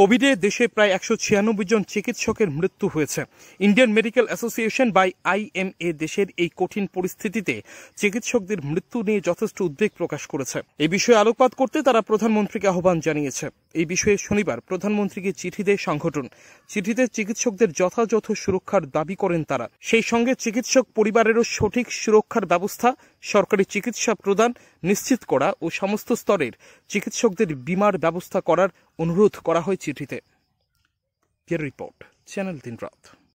কোভিডে দেশে প্রায় একশো ছিয়ানব্বই জন চিকিৎসকের মৃত্যু হয়েছে Indian Medical Association by IMA দেশের এই কঠিন পরিস্থিতিতে চিকিৎসকদের মৃত্যু নিয়ে যথেষ্ট উদ্বেগ প্রকাশ করেছে এ বিষয়ে আলোকপাত করতে তারা প্রধানমন্ত্রীকে আহ্বান জানিয়েছে এই বিষয়ে শনিবার প্রধানমন্ত্রীকে চিঠি দেয় সংগঠন চিঠিতে চিকিৎসকদের যথাযথ সুরক্ষার দাবি করেন তারা সেই সঙ্গে চিকিৎসক পরিবারেরও সঠিক সুরক্ষার ব্যবস্থা সরকারি চিকিৎসা প্রদান নিশ্চিত করা ও সমস্ত স্তরের চিকিৎসকদের বিমার ব্যবস্থা করার অনুরোধ করা হয় চিঠিতে রিপোর্ট চ্যানেল তিন